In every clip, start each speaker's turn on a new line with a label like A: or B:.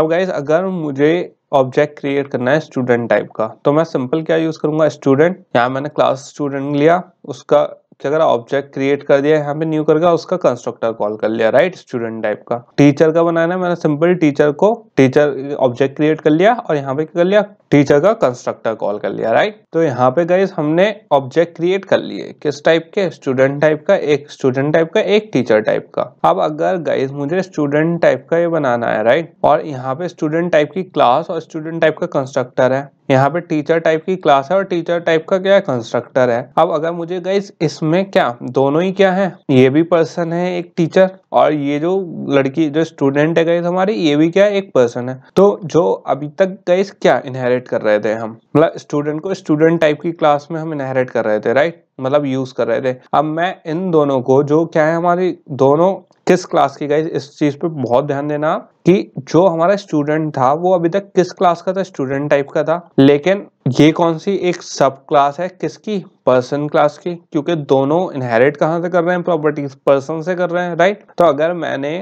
A: अब गाइज अगर मुझे ऑब्जेक्ट क्रिएट करना है स्टूडेंट टाइप का तो मैं सिंपल क्या यूज़ करूंगा स्टूडेंट यहाँ मैंने क्लास स्टूडेंट लिया उसका क्या करा ऑब्जेक्ट क्रिएट कर दिया यहाँ पे न्यू करके उसका कंस्ट्रक्टर कॉल कर लिया राइट स्टूडेंट टाइप का टीचर का बनाना मैंने सिंपल टीचर को टीचर ऑब्जेक्ट क्रिएट कर लिया और यहाँ पे क्या कर लिया टीचर का कंस्ट्रक्टर कॉल कर लिया राइट तो यहाँ पे गाइज हमने ऑब्जेक्ट क्रिएट कर लिए किस टाइप के स्टूडेंट टाइप का एक स्टूडेंट टाइप का एक टीचर टाइप का अब अगर गाइज मुझे स्टूडेंट टाइप का ये बनाना है राइट और यहाँ पे स्टूडेंट टाइप की क्लास और स्टूडेंट टाइप का कंस्ट्रक्टर है यहाँ पे टीचर टाइप की क्लास है और टीचर टाइप का क्या कंस्ट्रक्टर है अब अगर मुझे गई इसमें क्या दोनों ही क्या है ये भी पर्सन है एक टीचर और ये जो लड़की जो स्टूडेंट है गई हमारी ये भी क्या है एक पर्सन है तो जो अभी तक गई क्या इनहेरिट कर रहे थे हम मतलब स्टूडेंट को स्टूडेंट टाइप की क्लास में हम इनहेरिट कर रहे थे राइट मतलब यूज कर रहे थे अब मैं इन दोनों को जो क्या है हमारी दोनों किस क्लास की गाइज इस चीज पे बहुत ध्यान देना कि जो हमारा स्टूडेंट था वो अभी तक किस क्लास का था स्टूडेंट टाइप का था लेकिन ये कौन सी एक सब क्लास है किसकी पर्सन क्लास की क्योंकि दोनों इनहेरिट कहाँ से कर रहे हैं प्रॉपर्टीज पर्सन से कर रहे हैं राइट तो अगर मैंने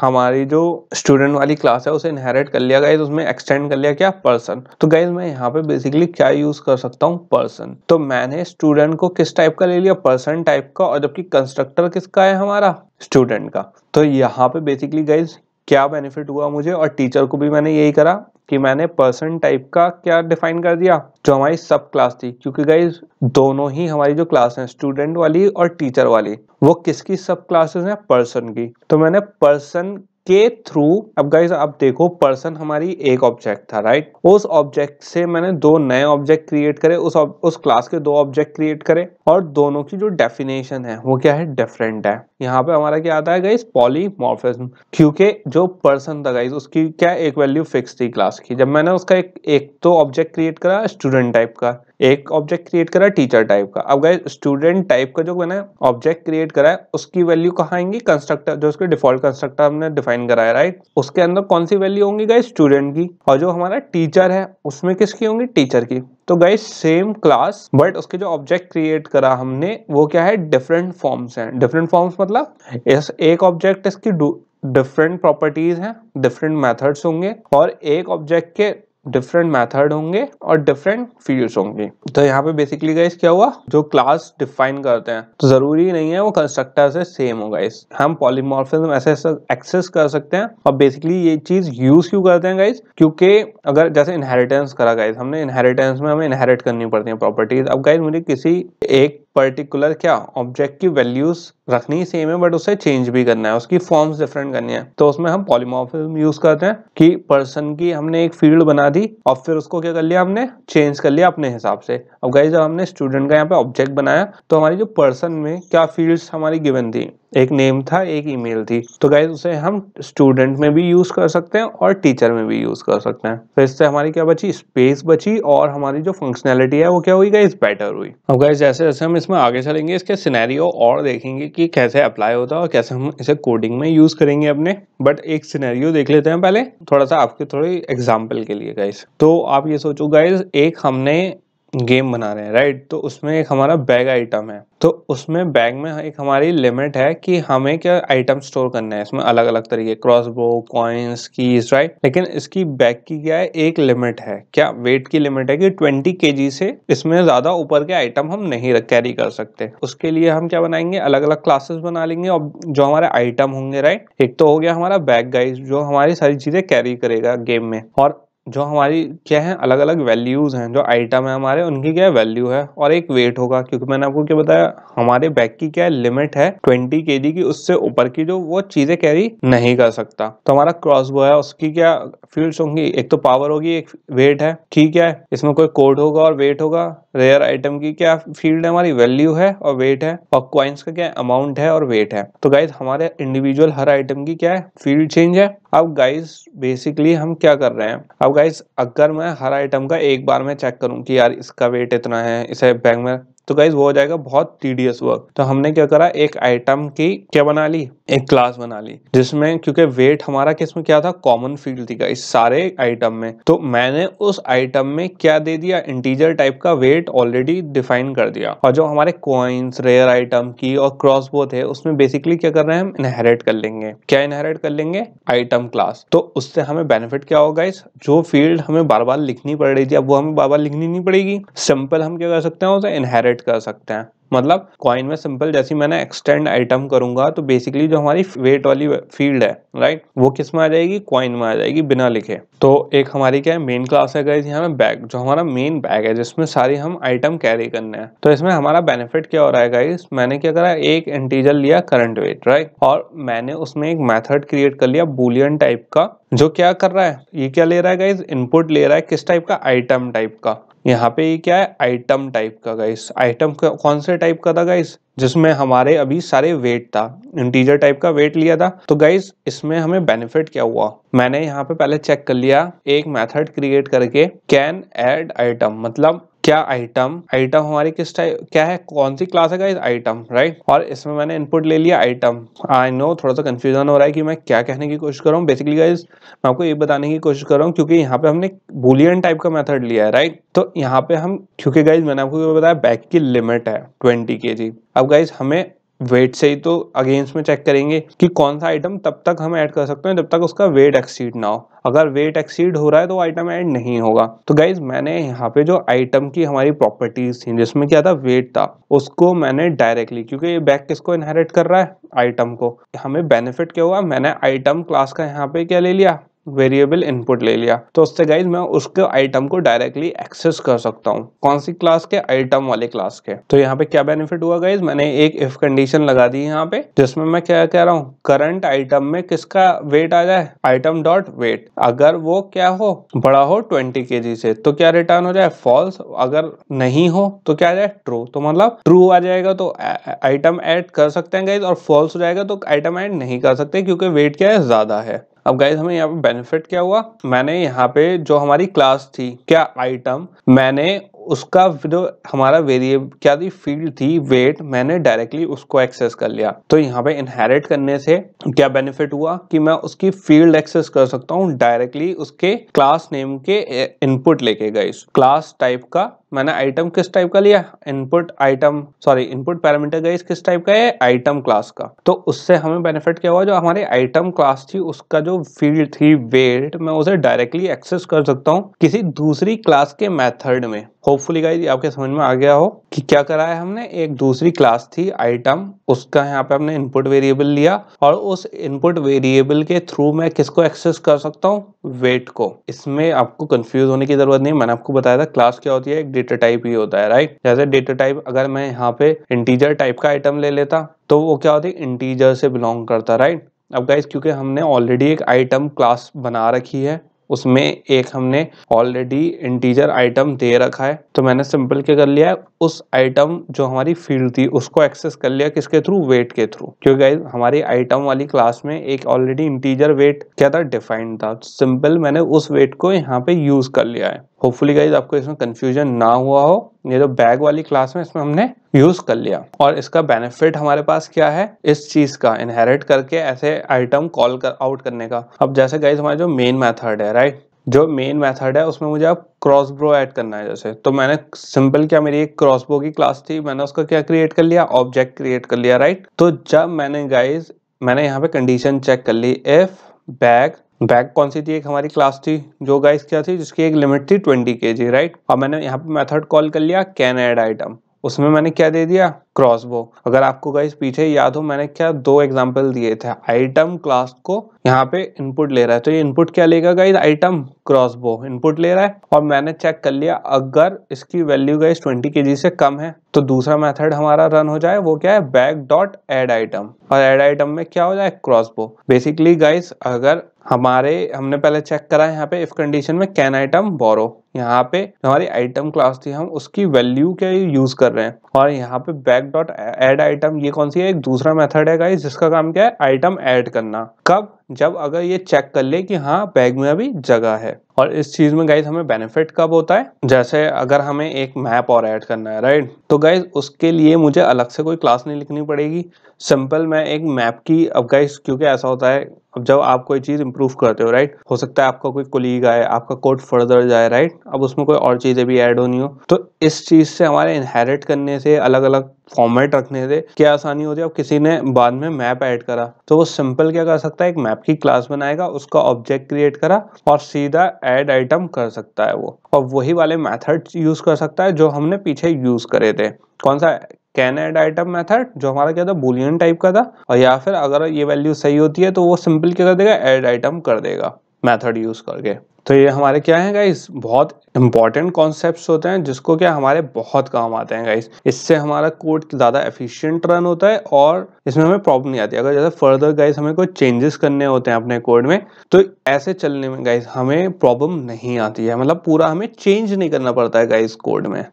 A: हमारी जो स्टूडेंट वाली क्लास है उसे इनहेरिट कर लिया गाइज उसमें एक्सटेंड कर लिया क्या पर्सन तो गाइज मैं यहाँ पे बेसिकली क्या यूज कर सकता हूँ पर्सन तो मैंने स्टूडेंट को किस टाइप का ले लिया पर्सन टाइप का और जबकि कंस्ट्रक्टर किसका है हमारा स्टूडेंट का तो यहाँ पे बेसिकली गाइज क्या बेनिफिट हुआ मुझे और टीचर को भी मैंने यही करा कि मैंने पर्सन टाइप का क्या डिफाइन कर दिया जो हमारी सब क्लास थी क्योंकि गाइज दोनों ही हमारी जो क्लास है स्टूडेंट वाली और टीचर वाली वो किसकी सब क्लासेस हैं पर्सन की तो मैंने पर्सन के थ्रू अब गाइज आप देखो पर्सन हमारी एक ऑब्जेक्ट था राइट उस ऑब्जेक्ट से मैंने दो नए ऑब्जेक्ट क्रिएट करे उस उस क्लास के दो ऑब्जेक्ट क्रिएट करे और दोनों की जो डेफिनेशन है वो क्या है डिफरेंट है यहाँ पे हमारा क्या आता है गाइज पॉलीमॉर्फिज्म क्योंकि जो पर्सन था गाइज उसकी क्या एक वैल्यू फिक्स थी क्लास की जब मैंने उसका एक एक तो ऑब्जेक्ट क्रिएट करा स्टूडेंट टाइप का एक ऑब्जेक्ट क्रिएट करा टीचर टाइप का अब गए स्टूडेंट टाइप का जो मैंने ऑब्जेक्ट क्रिएट करा है उसकी वैल्यू कहाँ आएंगी कंस्ट्रक्टर जो उसके डिफॉल्ट कंस्ट्रक्टर हमने डिफाइन करा है राइट उसके अंदर कौन सी वैल्यू होंगी गए स्टूडेंट की और जो हमारा टीचर है उसमें किसकी होंगी टीचर की तो गई सेम क्लास बट उसके जो ऑब्जेक्ट क्रिएट करा हमने वो क्या है डिफरेंट फॉर्म्स हैं डिफरेंट फॉर्म्स मतलब इस एक ऑब्जेक्ट इसकी डिफरेंट प्रॉपर्टीज हैं डिफरेंट मेथड्स होंगे और एक ऑब्जेक्ट के डिफरेंट मैथड होंगे और डिफरेंट फील्ड होंगे तो यहाँ पे बेसिकली गाइस क्या हुआ जो क्लास डिफाइन करते हैं तो जरूरी नहीं है वो कंस्ट्रक्टर से सेम हो गाइस हम पॉलीमॉर्फिज्म ऐसे एक्सेस कर सकते हैं और बेसिकली ये चीज यूज क्यों करते हैं गाइस क्योंकि अगर जैसे इनहेरिटेंस करा गाइस हमने इनहेरिटेंस में हमें इनहेरिट करनी पड़ती है प्रॉपर्टीज अब गाइज मुझे किसी एक पर्टिकुलर क्या ऑब्जेक्ट की वैल्यूज रखनी सेम है बट उसे चेंज भी करना है उसकी फॉर्म्स डिफरेंट करनी है तो उसमें हम पॉलीमोफिज्म यूज करते हैं कि पर्सन की हमने एक फील्ड बना दी और फिर उसको क्या कर लिया हमने चेंज कर लिया अपने हिसाब से अब गई जब हमने स्टूडेंट का यहाँ पे ऑब्जेक्ट बनाया तो हमारी जो पर्सन में क्या फील्ड हमारी गिवन थी एक नेम था एक ईमेल थी तो गाइज उसे हम स्टूडेंट में भी यूज कर सकते हैं और टीचर में भी यूज कर सकते हैं तो इससे हमारी क्या बची स्पेस बची और हमारी जो फंक्शनैलिटी है वो क्या हुई गाइज बेटर हुई अब गाइज जैसे जैसे हम इसमें आगे चलेंगे इसके सिनेरियो और देखेंगे कि कैसे अप्लाई होता है और कैसे हम इसे कोडिंग में यूज करेंगे अपने बट एक सिनेरियो देख लेते हैं पहले थोड़ा सा आपके थोड़ी एग्जाम्पल के लिए गाइज तो आप ये सोचो गाइज एक हमने गेम बना रहे हैं राइट तो उसमें एक हमारा बैग आइटम है तो उसमें बैग में एक हमारी लिमिट है कि हमें क्या आइटम स्टोर करना है इसमें अलग अलग तरीके क्रॉस बो कॉइन्स कीज राइट लेकिन इसकी बैग की क्या है एक लिमिट है क्या वेट की लिमिट है कि 20 के से इसमें ज्यादा ऊपर के आइटम हम नहीं कैरी कर सकते उसके लिए हम क्या बनाएंगे अलग अलग क्लासेस बना लेंगे और जो हमारे आइटम होंगे राइट एक तो हो गया हमारा बैग गाइज जो हमारी सारी चीजें कैरी करेगा गेम में और जो हमारी क्या है अलग अलग वैल्यूज़ हैं जो आइटम है हमारे उनकी क्या वैल्यू है और एक वेट होगा क्योंकि मैंने आपको क्या बताया हमारे बैग की क्या लिमिट है ट्वेंटी के की उससे ऊपर की जो वो चीज़ें कैरी नहीं कर सकता तो हमारा क्रॉस बो है उसकी क्या फील्ड होंगी एक तो पावर होगी एक वेट है ठीक है इसमें कोई कोड होगा और वेट होगा रेयर आइटम की क्या फील्ड है हमारी वैल्यू है और वेट है और क्वाइंस का क्या अमाउंट है और वेट है तो गाइज हमारे इंडिविजुअल हर आइटम की क्या है फील्ड चेंज है अब गाइज बेसिकली हम क्या कर रहे हैं अब गाइस गाइज अगर मैं हर आइटम का एक बार में चेक करूँ कि यार इसका वेट इतना है इसे बैग में तो गाइज वो हो जाएगा बहुत टीडियस वर्क तो हमने क्या करा एक आइटम की क्या बना ली एक क्लास बना ली जिसमें क्योंकि वेट हमारा किसमें क्या था कॉमन फील्ड थी गाइज सारे आइटम में तो मैंने उस आइटम में क्या दे दिया इंटीजर टाइप का वेट ऑलरेडी डिफाइन कर दिया और जो हमारे कॉइन्स रेयर आइटम की और क्रॉसबो थे उसमें बेसिकली क्या कर रहे हैं हम इनहेरिट कर लेंगे क्या इनहेरिट कर लेंगे आइटम क्लास तो उससे हमें बेनिफिट क्या होगा इस जो फील्ड हमें बार बार लिखनी पड़ रही थी अब वो हमें बार बार लिखनी नहीं पड़ेगी सिंपल हम क्या कर सकते हैं उसे इनहेरिट एड कर सकते हैं मतलब कॉइन में सिंपल जैसे मैंने एक्सटेंड आइटम करूंगा तो बेसिकली जो हमारी वेट वाली फील्ड है राइट वो किस में आ जाएगी कॉइन में आ जाएगी बिना लिखे तो एक हमारी क्या है मेन क्लास है गाइज यहाँ में बैग जो हमारा मेन बैग है जिसमें सारी हम आइटम कैरी करने हैं तो इसमें हमारा बेनिफिट क्या हो रहा है गाइज मैंने क्या करा एक इंटीजर लिया करंट वेट राइट और मैंने उसमें एक मेथड क्रिएट कर लिया बुलियन टाइप का जो क्या कर रहा है ये क्या ले रहा है गाइज इनपुट ले रहा है किस टाइप का आइटम टाइप का यहाँ पे ये क्या है आइटम टाइप का गाइस आइटम कौन से टाइप का था गाइस जिसमें हमारे अभी सारे वेट था इंटीजर टाइप का वेट लिया था तो गाइज इसमें हमें बेनिफिट क्या हुआ मैंने यहाँ पे पहले चेक कर लिया एक मेथड क्रिएट करके कैन ऐड आइटम मतलब क्या आइटम आइटम हमारे किस टाइप क्या है कौन सी क्लास है आइटम राइट और इसमें मैंने इनपुट ले लिया आइटम आई नो थोड़ा सा कंफ्यूजन हो रहा है कि मैं क्या कहने की कोशिश कर रहा हूँ बेसिकली गाइज मैं आपको ये बताने की कोशिश कर रहा हूँ क्योंकि यहाँ पे हमने बुलियन टाइप का मेथड लिया है राइट तो यहाँ पे हम क्योंकि गाइज मैंने आपको बताया बैक की लिमिट है ट्वेंटी के जी अब गाइज हमें वेट से ही तो अगेंस्ट में चेक करेंगे कि कौन सा आइटम तब तक हम ऐड कर सकते हैं जब तक उसका वेट एक्सीड ना हो अगर वेट एक्सीड हो रहा है तो आइटम ऐड नहीं होगा तो गाइज मैंने यहाँ पे जो आइटम की हमारी प्रॉपर्टीज थी जिसमें क्या था वेट था उसको मैंने डायरेक्टली क्योंकि ये बैग किसको इनहेरिट कर रहा है आइटम को हमें बेनिफिट क्या हुआ मैंने आइटम क्लास का यहाँ पे क्या ले लिया वेरिएबल इनपुट ले लिया तो उससे गाइज मैं उसके आइटम को डायरेक्टली एक्सेस कर सकता हूँ कौन सी क्लास के आइटम वाले क्लास के तो यहाँ पे क्या बेनिफिट हुआ गाइज मैंने एक इफ कंडीशन लगा दी यहाँ पे जिसमें मैं क्या कह रहा हूँ करंट आइटम में किसका वेट आ जाए आइटम डॉट वेट अगर वो क्या हो बड़ा हो ट्वेंटी के से तो क्या रिटर्न हो जाए फॉल्स अगर नहीं हो तो क्या आ जाए ट्रू तो मतलब ट्रू आ जाएगा तो आइटम ऐड कर सकते हैं गाइज और फॉल्स हो जाएगा तो आइटम ऐड नहीं कर सकते क्योंकि वेट क्या है ज्यादा है अब गाइज हमें यहाँ पे बेनिफिट क्या हुआ मैंने यहाँ पे जो हमारी क्लास थी क्या आइटम मैंने उसका जो हमारा वेरिएबल क्या थी फील्ड थी वेट मैंने डायरेक्टली उसको एक्सेस कर लिया तो यहाँ पे इनहेरिट करने से क्या बेनिफिट हुआ कि मैं उसकी फील्ड एक्सेस कर सकता हूँ डायरेक्टली उसके क्लास नेम के इनपुट लेके गई क्लास टाइप का मैंने आइटम किस टाइप का लिया input item sorry input parameter guys किस टाइप का है आइटम क्लास का तो उससे हमें बेनिफिट क्या हुआ जो हमारे आइटम क्लास थी उसका जो फील्ड थी वेट मैं उसे डायरेक्टली एक्सेस कर सकता हूँ किसी दूसरी क्लास के मेथड में होपफुली गाइज आपके समझ में आ गया हो कि क्या करा है हमने एक दूसरी क्लास थी आइटम उसका यहाँ पे हमने इनपुट वेरिएबल लिया और उस इनपुट वेरिएबल के थ्रू मैं किसको एक्सेस कर सकता हूँ वेट को इसमें आपको कंफ्यूज होने की जरूरत नहीं मैंने आपको बताया था क्लास क्या होती है डेटा टाइप ही होता है राइट जैसे डेटा टाइप अगर मैं यहाँ पे इंटीजर टाइप का आइटम ले लेता तो वो क्या होती इंटीजर से बिलोंग करता राइट अब गाइज क्योंकि हमने ऑलरेडी एक आइटम क्लास बना रखी है उसमें एक हमने ऑलरेडी इंटीजर आइटम दे रखा है तो मैंने सिंपल क्या कर लिया है उस आइटम जो हमारी फील्ड थी उसको एक्सेस कर लिया किसके थ्रू वेट के थ्रू क्योंकि गाइज हमारी आइटम वाली क्लास में एक ऑलरेडी इंटीजर वेट क्या था डिफाइंड था सिंपल मैंने उस वेट को यहाँ पे यूज कर लिया है होपफुली गाइज आपको इसमें कंफ्यूजन ना हुआ हो ये जो बैग वाली क्लास में इसमें हमने यूज कर लिया और इसका बेनिफिट हमारे पास क्या है इस चीज का इनहेरिट करके ऐसे आइटम कॉल कर आउट करने का अब जैसे गाइज हमारा जो मेन मेथड है राइट जो मेन मेथड है उसमें मुझे अब क्रॉस ब्रो ऐड करना है जैसे तो मैंने सिंपल क्या मेरी एक क्रॉस ब्रो की क्लास थी मैंने उसका क्या क्रिएट कर लिया ऑब्जेक्ट क्रिएट कर लिया राइट तो जब मैंने गाइज मैंने यहाँ पे कंडीशन चेक कर ली इफ बैग बैग कौन सी थी एक हमारी क्लास थी जो गाइस क्या थी जिसकी एक लिमिट थी ट्वेंटी के जी राइट अब मैंने यहाँ पे मेथड कॉल कर लिया कैन ऐड आइटम उसमें मैंने क्या दे दिया क्रॉसबो अगर आपको गाइस पीछे याद हो मैंने क्या दो एग्जांपल दिए थे आइटम क्लास को यहाँ पे इनपुट ले रहा है तो ये इनपुट क्या लेगा गाइस आइटम क्रॉसबो इनपुट ले रहा है और मैंने चेक कर लिया अगर इसकी वैल्यू गाइस 20 के से कम है तो दूसरा मेथड हमारा रन हो जाए वो क्या है बैग डॉट एड आइटम और एड आइटम में क्या हो जाए क्रॉसबो बेसिकली गाइस अगर हमारे हमने पहले चेक करा यहाँ पे इफ कंडीशन में कैन आइटम बोरो यहाँ पे हमारी आइटम क्लास थी हम उसकी वैल्यू क्या यूज कर रहे हैं और यहाँ पे bag tag dot add item ये कौन सी है एक दूसरा मेथड है गाइस जिसका काम क्या है आइटम ऐड करना कब जब अगर ये चेक कर ले कि हाँ बैग में अभी जगह है और इस चीज में गाइज हमें बेनिफिट कब होता है जैसे अगर हमें एक मैप और ऐड करना है राइट तो गाइज उसके लिए मुझे अलग से कोई क्लास नहीं लिखनी पड़ेगी सिंपल मैं एक मैप की अब गाइज क्योंकि ऐसा होता है अब जब आप कोई चीज़ इंप्रूव करते हो राइट हो सकता है आपका कोई कुलीग आए आपका कोड फर्दर जाए राइट अब उसमें कोई और चीज़ें भी ऐड होनी हो तो इस चीज़ से हमारे इनहेरिट करने से अलग अलग फॉर्मेट रखने से क्या आसानी होती है अब किसी ने बाद में मैप ऐड करा तो वो सिंपल क्या कर सकता है एक मैप आपकी क्लास बनाएगा उसका ऑब्जेक्ट क्रिएट करा और सीधा एड आइटम कर सकता है वो और वही वाले मैथड यूज कर सकता है जो हमने पीछे यूज करे थे कौन सा कैन एड आइटम मेथड जो हमारा क्या था बुलियन टाइप का था और या फिर अगर ये वैल्यू सही होती है तो वो सिंपल क्या कर देगा एड आइटम कर देगा मेथड यूज करके तो ये हमारे क्या है गाइस बहुत इंपॉर्टेंट कॉन्सेप्ट्स होते हैं जिसको क्या हमारे बहुत काम आते हैं गाइस इससे हमारा कोड ज़्यादा एफिशिएंट रन होता है और इसमें हमें प्रॉब्लम नहीं आती अगर जैसे फर्दर गाइस हमें कोई चेंजेस करने होते हैं अपने कोड में तो ऐसे चलने में गाइस हमें प्रॉब्लम नहीं आती है मतलब पूरा हमें चेंज नहीं करना पड़ता है गाइस कोड में